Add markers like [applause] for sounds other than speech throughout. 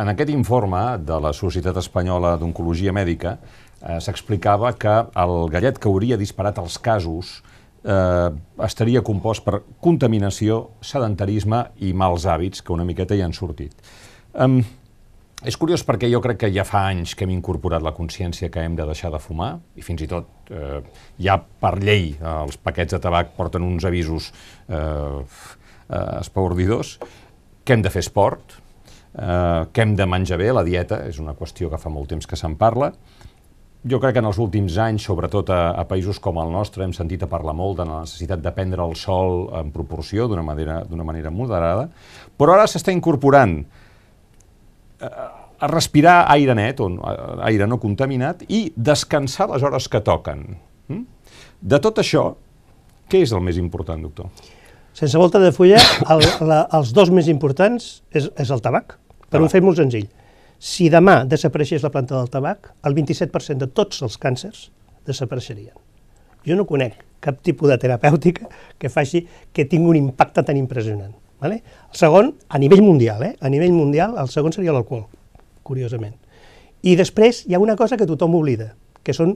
En aquest informe de la Societat Espanyola d'Oncologia Mèdica eh, s'explicava que el gallet que hauria disparat els casos eh, estaria compost per contaminació, sedentarisme i mals hàbits, que una miqueta hi han sortit. Um, és curiós perquè jo crec que ja fa anys que hem incorporat la consciència que hem de deixar de fumar i fins i tot eh, ja per llei els paquets de tabac porten uns avisos eh, eh, espaordidors, que hem de fer esport, eh, què hem de menjar bé, la dieta, és una qüestió que fa molt temps que se'n parla. Jo crec que en els últims anys, sobretot a, a països com el nostre, hem sentit a parlar molt de la necessitat de prendre el sol en proporció, d'una manera, manera moderada, però ara s'està incorporant eh, a respirar aire net, o eh, aire no contaminat, i descansar les hores que toquen. Mm? De tot això, què és el més important, doctor? Sense volta de fulla, el, la, els dos més importants és, és el tabac per un fet molt senzill. Si demà desapareixés la planta del tabac, el 27% de tots els càncers desapareixerien. Jo no conec cap tipus de terapèutica que faci que tingui un impacte tan impressionant. Vale? El segon, a nivell mundial, eh? a nivell mundial, el segon seria l'alcohol, curiosament. I després hi ha una cosa que tothom oblida, que són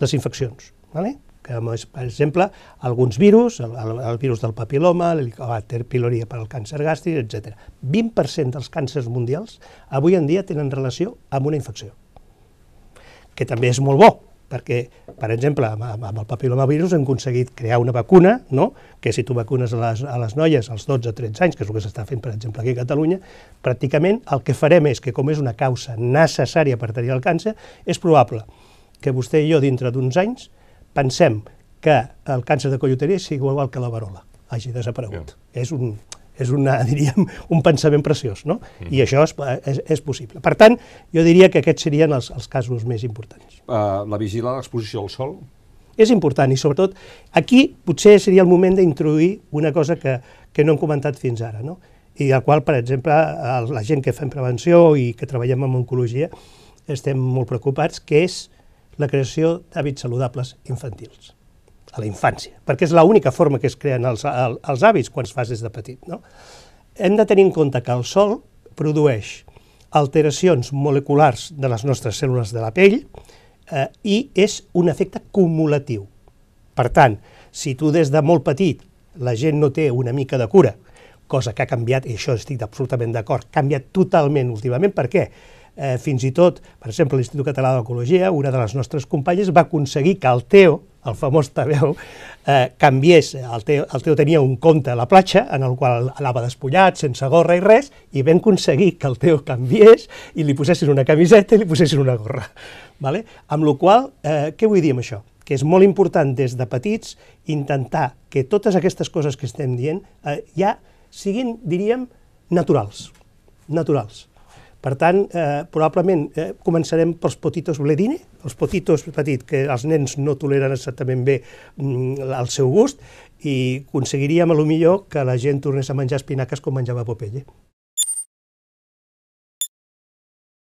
les infeccions. Vale? que, per exemple, alguns virus, el, el virus del papiloma, l'helicobacter pylori per al càncer gàstric, etc. 20% dels càncers mundials avui en dia tenen relació amb una infecció, que també és molt bo, perquè, per exemple, amb, amb el papilomavirus hem aconseguit crear una vacuna, no? que si tu vacunes a les, a les noies als 12 o 13 anys, que és el que s'està fent, per exemple, aquí a Catalunya, pràcticament el que farem és que, com és una causa necessària per tenir el càncer, és probable que vostè i jo, dintre d'uns anys, pensem que el càncer de colloteria sigui igual que la varola, hagi desaparegut. Yeah. És un, és una, [laughs] diríem, un pensament preciós, no? Mm. I això és, és, és possible. Per tant, jo diria que aquests serien els, els casos més importants. Uh, la de l'exposició al sol? És important i, sobretot, aquí potser seria el moment d'introduir una cosa que, que no hem comentat fins ara, no? I la qual, per exemple, la gent que fem prevenció i que treballem en oncologia estem molt preocupats, que és la creació d'hàbits saludables infantils a la infància, perquè és l'única forma que es creen els, els hàbits quan es fas des de petit. No? Hem de tenir en compte que el sol produeix alteracions moleculars de les nostres cèl·lules de la pell eh, i és un efecte cumulatiu. Per tant, si tu des de molt petit la gent no té una mica de cura, cosa que ha canviat, i això estic absolutament d'acord, ha canviat totalment últimament, per què? eh, fins i tot, per exemple, l'Institut Català d'Ecologia, una de les nostres companyes va aconseguir que el Teo, el famós Tabeu, eh, canviés, el Teo, el Teo tenia un compte a la platja, en el qual anava despullat, sense gorra i res, i vam aconseguir que el Teo canviés i li posessin una camiseta i li posessin una gorra. Vale? Amb la qual eh, què vull dir amb això? que és molt important des de petits intentar que totes aquestes coses que estem dient eh, ja siguin, diríem, naturals. Naturals. Per tant, eh, probablement eh, començarem pels potitos bledine, els potitos petit, que els nens no toleren exactament bé el mm, seu gust, i aconseguiríem, a lo millor, que la gent tornés a menjar espinaques com menjava Popeye.